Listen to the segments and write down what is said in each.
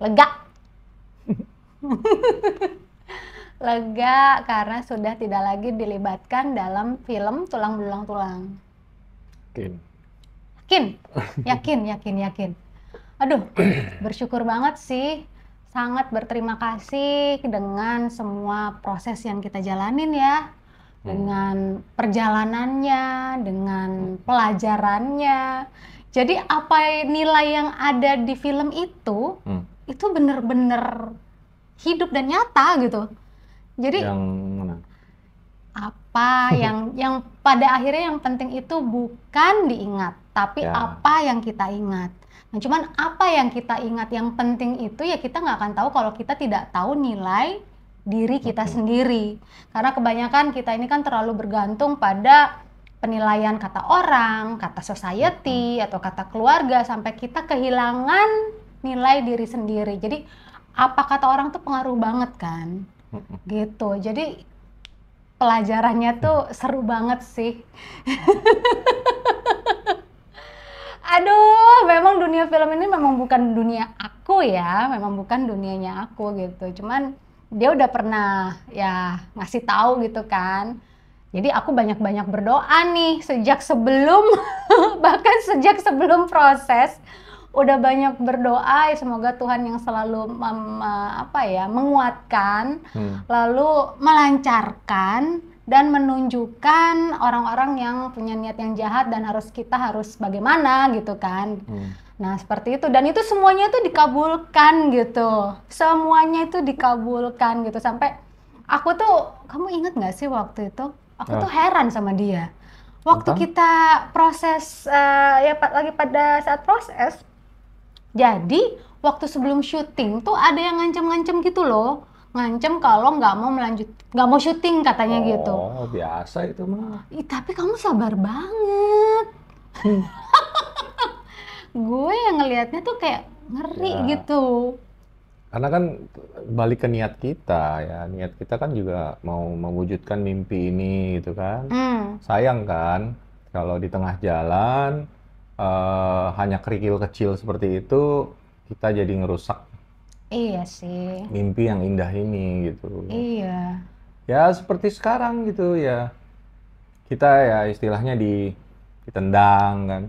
lega. lega karena sudah tidak lagi dilibatkan dalam film tulang belulang tulang. Yakin. Yakin, yakin, yakin, yakin. Aduh, bersyukur banget sih. Sangat berterima kasih dengan semua proses yang kita jalanin ya. Hmm. Dengan perjalanannya, dengan pelajarannya. Jadi apa nilai yang ada di film itu hmm itu bener-bener hidup dan nyata gitu. Jadi yang mana? apa yang yang pada akhirnya yang penting itu bukan diingat, tapi ya. apa yang kita ingat. Nah, cuman apa yang kita ingat yang penting itu ya kita nggak akan tahu kalau kita tidak tahu nilai diri kita Betul. sendiri. Karena kebanyakan kita ini kan terlalu bergantung pada penilaian kata orang, kata society atau kata keluarga sampai kita kehilangan nilai diri sendiri. Jadi apa kata orang tuh pengaruh banget kan, gitu. Jadi pelajarannya tuh seru banget sih. Aduh, memang dunia film ini memang bukan dunia aku ya, memang bukan dunianya aku gitu. Cuman dia udah pernah ya masih tahu gitu kan. Jadi aku banyak-banyak berdoa nih sejak sebelum bahkan sejak sebelum proses udah banyak berdoa, ya semoga Tuhan yang selalu mem, apa ya menguatkan, hmm. lalu melancarkan dan menunjukkan orang-orang yang punya niat yang jahat dan harus kita harus bagaimana gitu kan. Hmm. Nah, seperti itu dan itu semuanya itu dikabulkan gitu. Semuanya itu dikabulkan gitu sampai aku tuh kamu inget nggak sih waktu itu? Aku ya. tuh ah. heran sama dia. Waktu Entah. kita proses uh, ya lagi pada saat proses jadi waktu sebelum syuting tuh ada yang ngancem-ngancem gitu loh ngancem kalau nggak mau melanjut nggak mau syuting katanya oh, gitu oh biasa itu mah Ih, tapi kamu sabar banget hmm. gue yang ngelihatnya tuh kayak ngeri ya. gitu karena kan balik ke niat kita ya niat kita kan juga mau mewujudkan mimpi ini gitu kan hmm. sayang kan kalau di tengah jalan uh, hanya kerikil kecil seperti itu kita jadi ngerusak iya sih mimpi yang indah ini gitu iya ya seperti sekarang gitu ya kita ya istilahnya di ditendang kan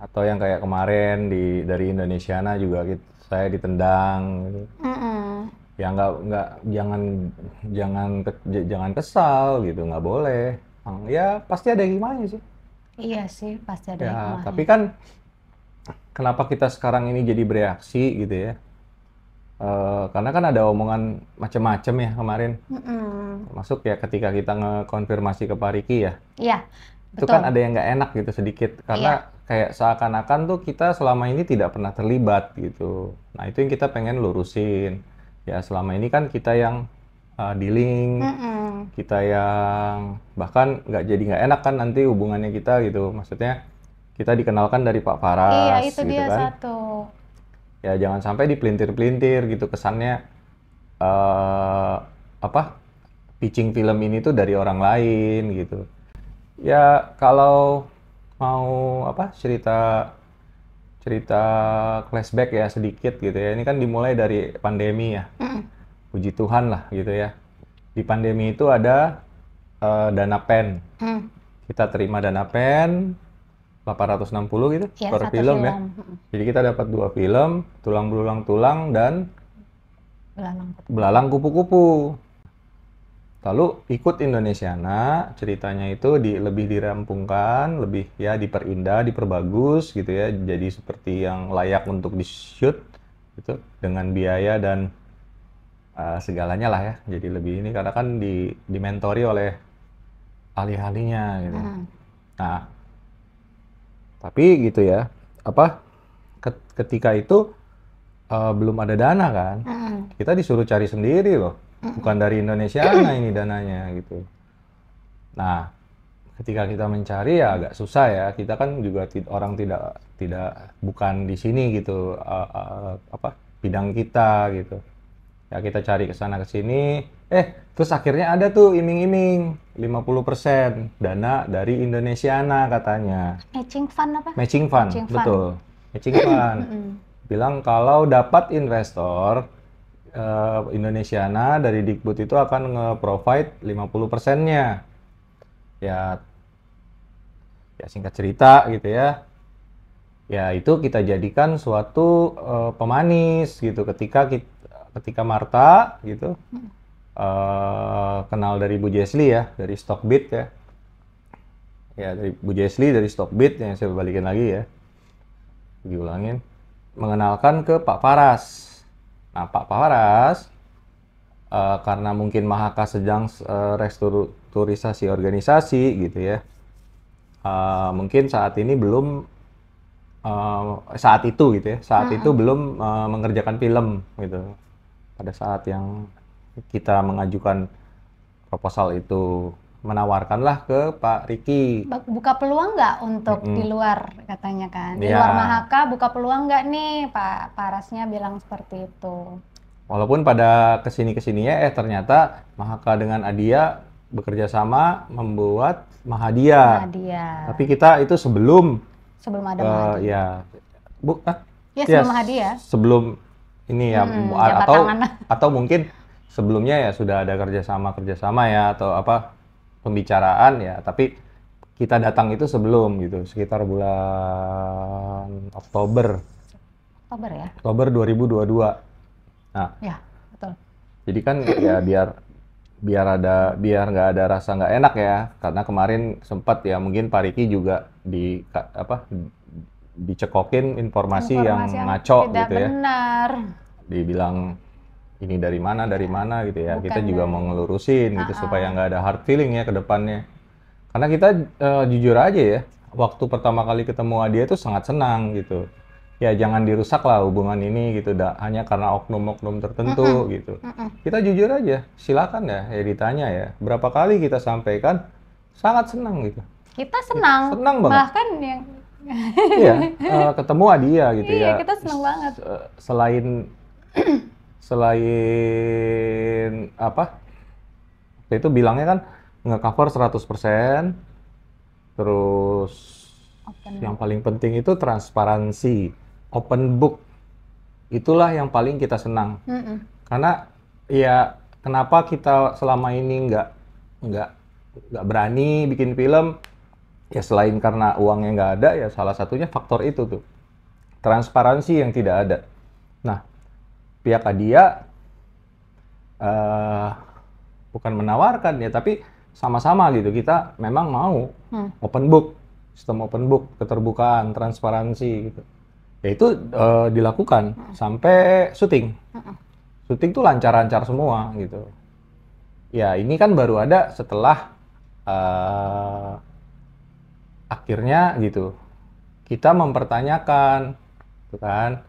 atau yang kayak kemarin di dari Indonesiana juga gitu saya ditendang gitu. ya nggak nggak jangan jangan jangan kesal gitu nggak boleh ya pasti ada gimana sih Iya sih, pasti ada ya, Tapi kan kenapa kita sekarang ini jadi bereaksi gitu ya? E, karena kan ada omongan macam-macam ya kemarin. Mm-mm. Masuk ya ketika kita ngekonfirmasi ke Pak Riki ya. Iya. betul. Itu kan ada yang nggak enak gitu sedikit karena iya. kayak seakan-akan tuh kita selama ini tidak pernah terlibat gitu. Nah, itu yang kita pengen lurusin. Ya, selama ini kan kita yang uh, ah, dealing, mm -mm. kita yang bahkan nggak jadi nggak enak kan nanti hubungannya kita gitu. Maksudnya kita dikenalkan dari Pak Paras. Iya itu gitu dia kan. satu. Ya jangan sampai dipelintir-pelintir gitu kesannya uh, apa pitching film ini tuh dari orang lain gitu. Ya kalau mau apa cerita cerita flashback ya sedikit gitu ya. Ini kan dimulai dari pandemi ya. Mm -mm puji Tuhan lah gitu ya di pandemi itu ada uh, dana pen hmm. kita terima dana pen 860 gitu ya, per film, film ya jadi kita dapat dua film tulang belulang tulang dan belalang kupu-kupu lalu ikut Indonesiana ceritanya itu di lebih dirampungkan lebih ya diperindah diperbagus gitu ya jadi seperti yang layak untuk di shoot gitu dengan biaya dan Eh, segalanya lah ya jadi lebih ini karena kan di dimentori oleh ahli-ahlinya gitu hmm. nah tapi gitu ya apa ketika itu uh, belum ada dana kan hmm. kita disuruh cari sendiri loh hmm. bukan dari Indonesia nah ini dananya gitu nah ketika kita mencari ya agak susah ya kita kan juga orang tidak tidak bukan di sini gitu uh, uh, apa bidang kita gitu ya kita cari ke sana ke sini eh terus akhirnya ada tuh iming-iming 50% dana dari Indonesiana katanya matching fund apa matching fund, matching fund. betul matching fund bilang kalau dapat investor uh, eh, Indonesiana dari Dikbud itu akan nge-provide 50%-nya ya ya singkat cerita gitu ya ya itu kita jadikan suatu uh, pemanis gitu ketika kita ketika Marta gitu hmm. uh, kenal dari Bu Jesli ya dari Stockbit ya ya dari Bu Jesli dari Stockbit yang saya balikin lagi ya diulangin mengenalkan ke Pak Faras nah Pak Faras uh, karena mungkin Mahaka sedang uh, restrukturisasi organisasi gitu ya uh, mungkin saat ini belum uh, saat itu gitu ya saat uh itu belum uh, mengerjakan film gitu pada saat yang kita mengajukan proposal itu menawarkanlah ke Pak Riki. Buka peluang nggak untuk mm -hmm. di luar katanya kan? Di yeah. luar Mahaka buka peluang nggak nih Pak Parasnya bilang seperti itu. Walaupun pada kesini kesininya eh ternyata Mahaka dengan Adia bekerja sama membuat Mahadia. Mahadia. Tapi kita itu sebelum sebelum ada uh, Mahadia. Ya. Bu, ah, ya, yes, sebelum ya, Mahadia. Sebelum ini ya hmm, atau atau mungkin sebelumnya ya sudah ada kerjasama kerjasama ya atau apa pembicaraan ya tapi kita datang itu sebelum gitu sekitar bulan Oktober Oktober ya Oktober 2022 nah ya betul jadi kan ya biar biar ada biar nggak ada rasa nggak enak ya karena kemarin sempat ya mungkin Pak Riki juga di apa dicekokin informasi, informasi yang, yang ngaco tidak gitu ya. benar. Dibilang ini dari mana dari mana gitu ya. Bukan kita juga dari... mau ngelurusin gitu uh -uh. supaya nggak ada hard feeling ya ke depannya. Karena kita uh, jujur aja ya, waktu pertama kali ketemu Adia itu sangat senang gitu. Ya jangan dirusak lah hubungan ini gitu, da, hanya karena oknum-oknum tertentu uh -uh. gitu. Uh -uh. Kita jujur aja, silakan ya, ya ditanya ya. Berapa kali kita sampaikan, sangat senang gitu. Kita senang. Senang Bahkan yang iya, uh, ketemu Adia gitu iya, ya. Iya, kita senang banget. selain selain apa? Itu bilangnya kan nge-cover 100%. Terus open yang paling penting itu transparansi, open book. Itulah yang paling kita senang. Mm -mm. Karena ya kenapa kita selama ini nggak nggak nggak berani bikin film ya selain karena uangnya nggak ada ya salah satunya faktor itu tuh transparansi yang tidak ada nah pihak Adia uh, bukan menawarkan ya tapi sama-sama gitu kita memang mau hmm. open book sistem open book keterbukaan transparansi gitu ya itu uh, dilakukan hmm. sampai syuting hmm. syuting tuh lancar-lancar semua gitu ya ini kan baru ada setelah uh, akhirnya gitu kita mempertanyakan gitu kan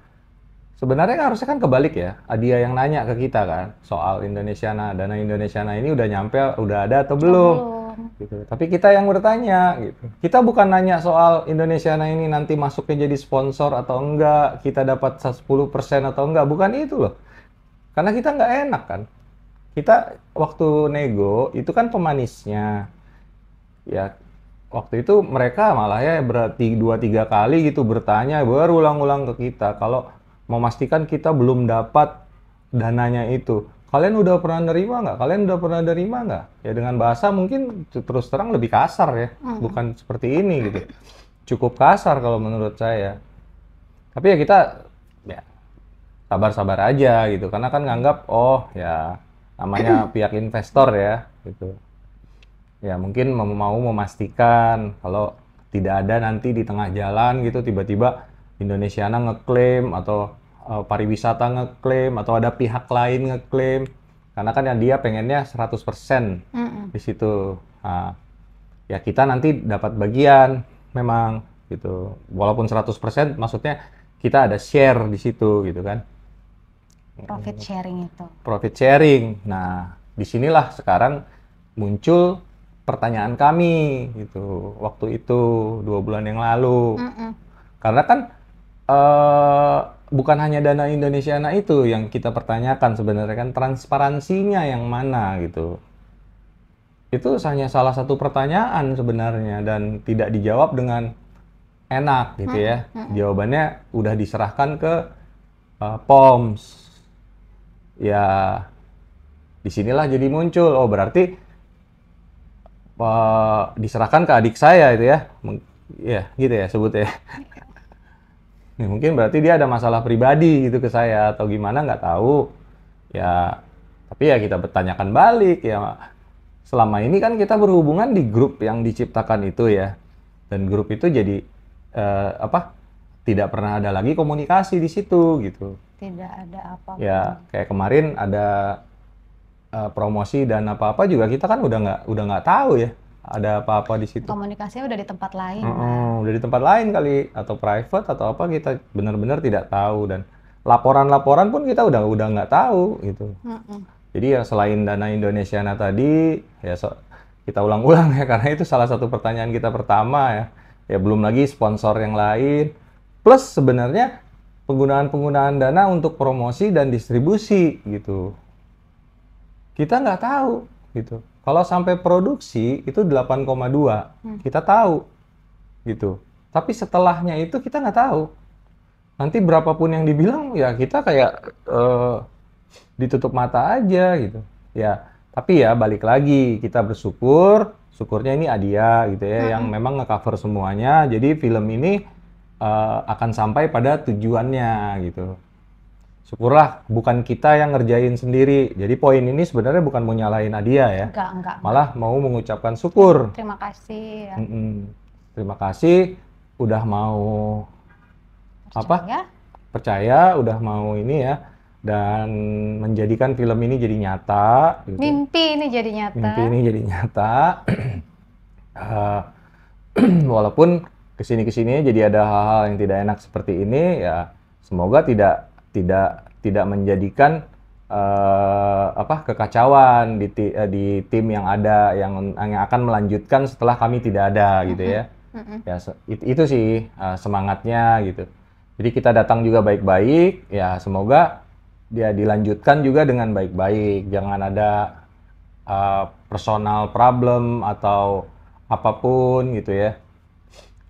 sebenarnya kan harusnya kan kebalik ya dia yang nanya ke kita kan soal Indonesia nah dana Indonesia nah ini udah nyampe udah ada atau belum oh. gitu tapi kita yang bertanya gitu kita bukan nanya soal Indonesia nah ini nanti masuknya jadi sponsor atau enggak kita dapat 10% atau enggak bukan itu loh karena kita nggak enak kan kita waktu nego itu kan pemanisnya ya waktu itu mereka malah ya berarti dua tiga kali gitu bertanya berulang-ulang ke kita kalau memastikan kita belum dapat dananya itu kalian udah pernah nerima nggak kalian udah pernah nerima nggak ya dengan bahasa mungkin terus terang lebih kasar ya hmm. bukan seperti ini gitu cukup kasar kalau menurut saya tapi ya kita ya sabar-sabar aja gitu karena kan nganggap oh ya namanya pihak investor ya gitu ya mungkin mau, memastikan kalau tidak ada nanti di tengah jalan gitu tiba-tiba Indonesiana ngeklaim atau e, pariwisata ngeklaim atau ada pihak lain ngeklaim karena kan yang dia pengennya 100% persen di situ nah, ya kita nanti dapat bagian memang gitu walaupun 100% maksudnya kita ada share di situ gitu kan profit sharing itu profit sharing nah disinilah sekarang muncul pertanyaan kami gitu waktu itu dua bulan yang lalu mm -mm. karena kan uh, bukan hanya dana Indonesia nah itu yang kita pertanyakan sebenarnya kan transparansinya yang mana gitu itu hanya salah satu pertanyaan sebenarnya dan tidak dijawab dengan enak gitu mm -mm. ya jawabannya udah diserahkan ke uh, POMS ya disinilah jadi muncul oh berarti diserahkan ke adik saya itu ya. Ya, gitu ya sebut ya, mungkin berarti dia ada masalah pribadi gitu ke saya atau gimana nggak tahu. Ya, tapi ya kita bertanyakan balik ya. Selama ini kan kita berhubungan di grup yang diciptakan itu ya. Dan grup itu jadi eh, apa? Tidak pernah ada lagi komunikasi di situ gitu. Tidak ada apa-apa. Ya, kayak kemarin ada uh, promosi dan apa-apa juga kita kan udah nggak udah nggak tahu ya ada apa-apa di situ. Komunikasinya udah di tempat lain. Mm -hmm. kan? Udah di tempat lain kali atau private atau apa kita benar-benar tidak tahu dan laporan-laporan pun kita udah udah nggak tahu gitu. Mm -hmm. Jadi ya selain dana nah tadi ya so, kita ulang-ulang ya karena itu salah satu pertanyaan kita pertama ya. Ya belum lagi sponsor yang lain. Plus sebenarnya penggunaan-penggunaan dana untuk promosi dan distribusi gitu kita nggak tahu gitu. Kalau sampai produksi itu 8,2 hmm. kita tahu gitu. Tapi setelahnya itu kita nggak tahu. Nanti berapapun yang dibilang ya kita kayak uh, ditutup mata aja gitu. Ya tapi ya balik lagi kita bersyukur syukurnya ini Adia gitu ya hmm. yang memang ngecover semuanya. Jadi film ini uh, akan sampai pada tujuannya gitu syukurlah bukan kita yang ngerjain sendiri. Jadi poin ini sebenarnya bukan mau nyalahin Adia ya. Enggak, enggak. Malah mau mengucapkan syukur. Terima kasih. Ya. Mm -mm. Terima kasih udah mau percaya. apa? Percaya udah mau ini ya dan menjadikan film ini jadi nyata. Gitu. Mimpi ini jadi nyata. Mimpi ini jadi nyata. Eh, walaupun kesini kesini jadi ada hal-hal yang tidak enak seperti ini ya semoga tidak tidak tidak menjadikan uh, apa kekacauan di eh, di tim yang ada yang yang akan melanjutkan setelah kami tidak ada gitu ya. Mm-hmm. Ya it, itu sih uh, semangatnya gitu. Jadi kita datang juga baik-baik ya semoga dia dilanjutkan juga dengan baik-baik. Jangan ada uh, personal problem atau apapun gitu ya.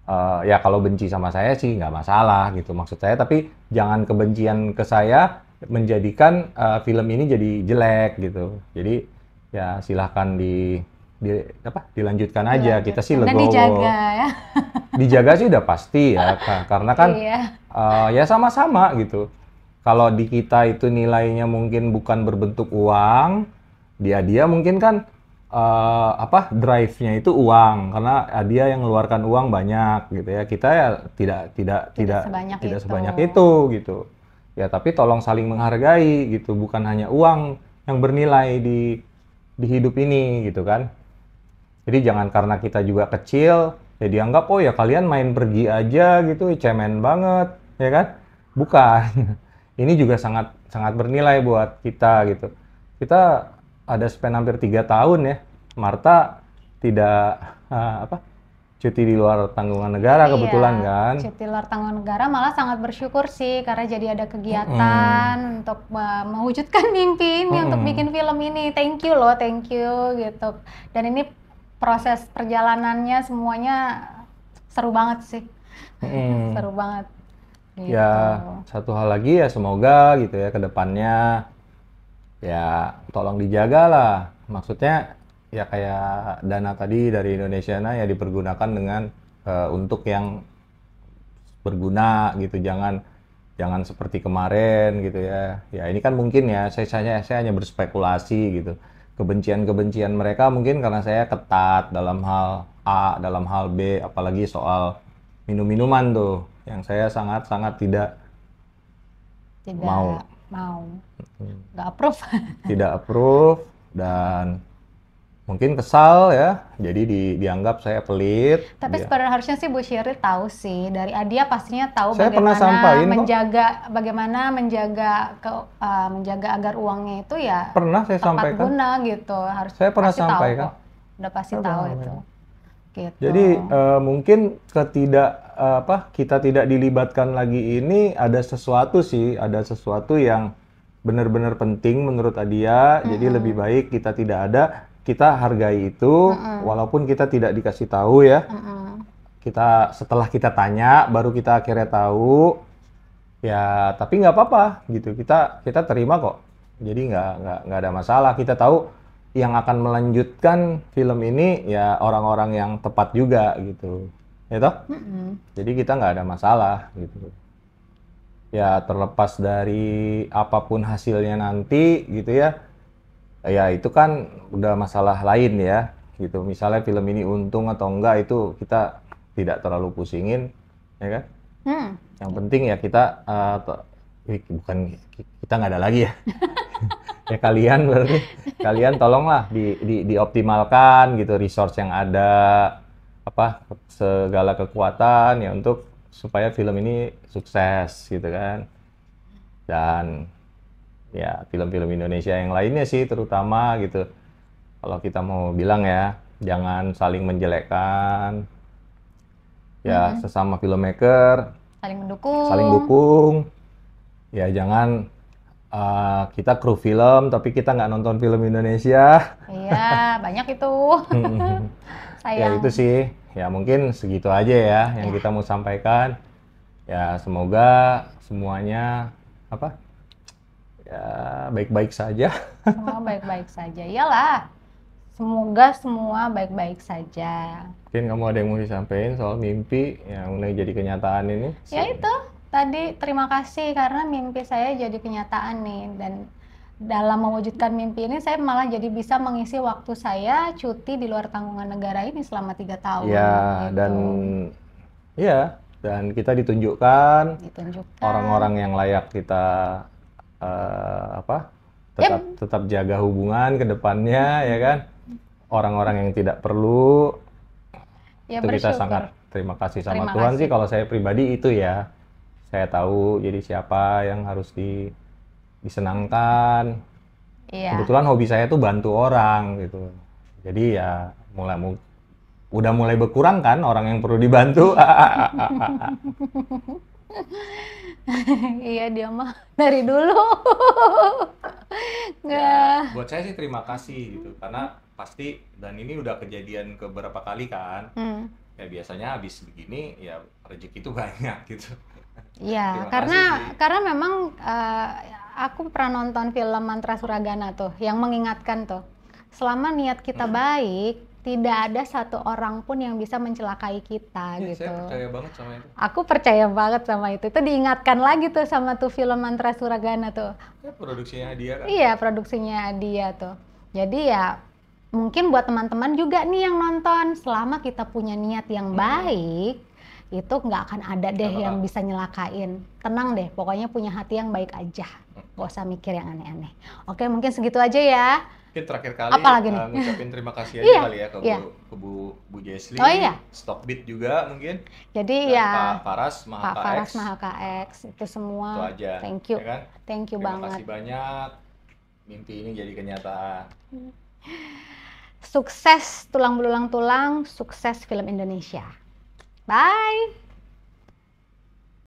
Uh, ya kalau benci sama saya sih nggak masalah gitu maksud saya tapi jangan kebencian ke saya menjadikan uh, film ini jadi jelek gitu. Jadi ya silahkan di, di apa dilanjutkan aja. Dilanjutkan. Kita sih legowo. dijaga ya. dijaga sih udah pasti ya karena kan iya. uh, ya sama-sama gitu. Kalau di kita itu nilainya mungkin bukan berbentuk uang, dia dia mungkin kan uh, apa drive-nya itu uang karena eh, dia yang mengeluarkan uang banyak gitu ya kita ya tidak tidak tidak tidak sebanyak, tidak itu. sebanyak itu gitu ya tapi tolong saling menghargai gitu bukan hanya uang yang bernilai di di hidup ini gitu kan jadi jangan karena kita juga kecil ya dianggap oh ya kalian main pergi aja gitu cemen banget ya kan bukan ini juga sangat sangat bernilai buat kita gitu kita ada span hampir tiga tahun ya Marta tidak uh, apa cuti di luar tanggungan negara iya, kebetulan kan cuti luar tanggungan negara malah sangat bersyukur sih karena jadi ada kegiatan mm. untuk uh, mewujudkan mimpi ini mm. untuk bikin film ini thank you loh thank you gitu dan ini proses perjalanannya semuanya seru banget sih mm. seru banget ya, gitu. ya satu hal lagi ya semoga gitu ya kedepannya ya tolong dijaga lah maksudnya ya kayak dana tadi dari Indonesia nah ya dipergunakan dengan uh, untuk yang berguna gitu jangan jangan seperti kemarin gitu ya ya ini kan mungkin ya saya saya, saya hanya berspekulasi gitu kebencian-kebencian mereka mungkin karena saya ketat dalam hal A dalam hal B apalagi soal minum-minuman tuh yang saya sangat-sangat tidak, tidak mau mau nggak approve tidak approve dan mungkin kesal ya jadi di, dianggap saya pelit tapi ya. sebenarnya harusnya sih Bu Sherry tahu sih dari Adia ah, pastinya tahu saya bagaimana menjaga kok. bagaimana menjaga ke, uh, menjaga agar uangnya itu ya pernah saya tepat sampaikan guna gitu harus saya pernah pasti sampaikan tahu udah pasti saya tahu itu gitu. jadi uh, mungkin ketidak Eh, apa kita tidak dilibatkan lagi ini ada sesuatu sih, ada sesuatu yang benar-benar penting menurut Adia. Mm -hmm. Jadi lebih baik kita tidak ada, kita hargai itu mm -hmm. walaupun kita tidak dikasih tahu ya. Mm -hmm. Kita setelah kita tanya baru kita akhirnya tahu. Ya, tapi nggak apa-apa gitu. Kita kita terima kok. Jadi nggak nggak nggak ada masalah. Kita tahu yang akan melanjutkan film ini ya orang-orang yang tepat juga gitu ya toh mm-hmm. jadi kita nggak ada masalah gitu ya terlepas dari apapun hasilnya nanti gitu ya ya itu kan udah masalah lain ya gitu misalnya film ini untung atau enggak itu kita tidak terlalu pusingin ya kan hmm. yang penting ya kita uh, bukan kita nggak ada lagi ya ya kalian berarti kalian tolonglah di, di dioptimalkan gitu resource yang ada apa segala kekuatan ya untuk supaya film ini sukses gitu kan dan ya film-film Indonesia yang lainnya sih terutama gitu kalau kita mau bilang ya jangan saling menjelekkan ya hmm. sesama filmmaker saling mendukung saling dukung ya jangan uh, kita kru film tapi kita nggak nonton film Indonesia iya banyak itu sayang ya itu sih ya mungkin segitu aja ya yang ya. kita mau sampaikan. Ya semoga semuanya apa? Ya baik-baik saja. Semua oh, baik-baik saja. Iyalah. Semoga semua baik-baik saja. Mungkin kamu ada yang mau disampaikan soal mimpi yang udah jadi kenyataan ini? Ya itu. Tadi terima kasih karena mimpi saya jadi kenyataan nih dan dalam mewujudkan mimpi ini saya malah jadi bisa mengisi waktu saya cuti di luar tanggungan negara ini selama tiga tahun. Ya gitu. dan ya dan kita ditunjukkan orang-orang yang layak kita uh, apa tetap yep. Ya. tetap jaga hubungan ke depannya ya kan orang-orang yang tidak perlu ya, itu kita sangat terima kasih sama terima Tuhan kasih. sih kalau saya pribadi itu ya saya tahu jadi siapa yang harus di disenangkan. Iya. Kebetulan hobi saya tuh bantu orang gitu. Jadi ya mulai mu, udah mulai berkurang kan orang yang perlu dibantu. iya dia mah dari dulu. Ya, Nggak. Ya, buat saya sih terima kasih gitu karena pasti dan ini udah kejadian ke beberapa kali kan. Hmm. Ya biasanya habis begini ya rezeki itu banyak gitu. Ya, karena karena memang uh, aku pernah nonton film Mantra Suragana tuh yang mengingatkan tuh selama niat kita hmm. baik tidak ada satu orang pun yang bisa mencelakai kita ya, gitu. Saya percaya banget sama itu. Aku percaya banget sama itu. Itu diingatkan lagi tuh sama tuh film Mantra Suragana tuh. Ya, produksinya dia kan. Iya, produksinya dia tuh. Jadi ya mungkin buat teman-teman juga nih yang nonton, selama kita punya niat yang hmm. baik, itu nggak akan ada deh yang bisa nyelakain. Tenang deh, pokoknya punya hati yang baik aja. Gak usah mikir yang aneh-aneh. Oke, mungkin segitu aja ya. Mungkin terakhir kali Apalagi Uh, ngucapin terima kasih aja iya, kali ya ke, iya. Bu, ke Bu, Bu Jesli, oh, iya. Stockbit juga mungkin. Jadi Dan ya Pak Faras Maha Pak Faras X. itu semua. Itu aja. Thank ya you. Ya kan? Thank you terima banget. Terima kasih banyak. Mimpi ini jadi kenyataan. Sukses tulang belulang tulang, sukses film Indonesia. Bye.